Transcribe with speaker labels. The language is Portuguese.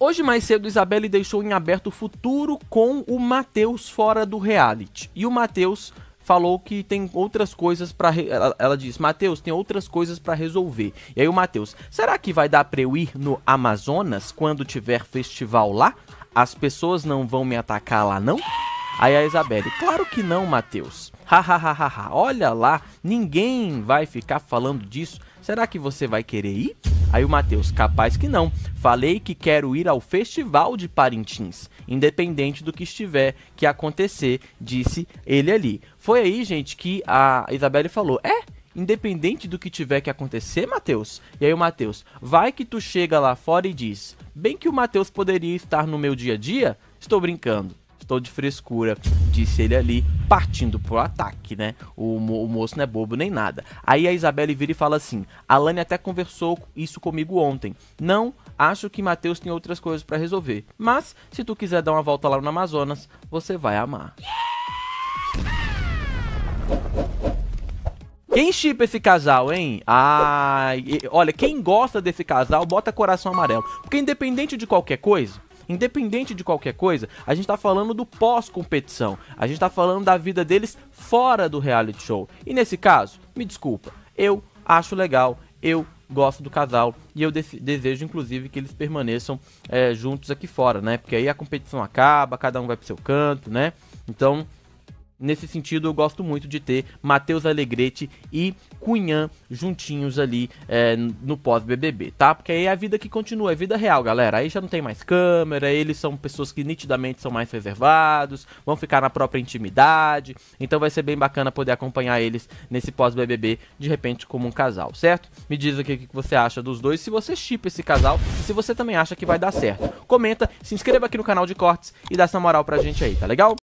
Speaker 1: Hoje mais cedo, Isabelle deixou em aberto o futuro com o Matheus fora do reality. E o Matheus falou que tem outras coisas para re... ela, ela diz, Matheus, tem outras coisas para resolver. E aí o Matheus, será que vai dar para eu ir no Amazonas quando tiver festival lá? As pessoas não vão me atacar lá não? Aí a Isabelle, claro que não, Matheus. Hahaha, olha lá, ninguém vai ficar falando disso. Será que você vai querer ir? Aí o Matheus, capaz que não. Falei que quero ir ao Festival de Parintins, independente do que estiver que acontecer, disse ele ali. Foi aí, gente, que a Isabelle falou: É, independente do que tiver que acontecer, Matheus? E aí o Matheus, vai que tu chega lá fora e diz: Bem que o Matheus poderia estar no meu dia a dia? Estou brincando estou de frescura, disse ele ali, partindo pro ataque, né? O, mo o, moço não é bobo nem nada. Aí a Isabelle vira e fala assim: Alane até conversou isso comigo ontem. Não, acho que Matheus tem outras coisas para resolver. Mas, se tu quiser dar uma volta lá no Amazonas, você vai amar. Quem chipa esse casal, hein? Ai, olha, quem gosta desse casal, bota coração amarelo. Porque independente de qualquer coisa, Independente de qualquer coisa, a gente tá falando do pós-competição. A gente tá falando da vida deles fora do reality show. E nesse caso, me desculpa, eu acho legal, eu gosto do casal e eu desejo inclusive que eles permaneçam é, juntos aqui fora, né? Porque aí a competição acaba, cada um vai pro seu canto, né? Então Nesse sentido, eu gosto muito de ter Matheus Alegrete e Cunhã juntinhos ali é, no pós-BBB, tá? Porque aí é a vida que continua, é vida real, galera. Aí já não tem mais câmera, eles são pessoas que nitidamente são mais reservados, vão ficar na própria intimidade. Então vai ser bem bacana poder acompanhar eles nesse pós-BBB, de repente, como um casal, certo? Me diz aqui o que você acha dos dois, se você chipa esse casal e se você também acha que vai dar certo. Comenta, se inscreva aqui no canal de cortes e dá essa moral pra gente aí, tá legal?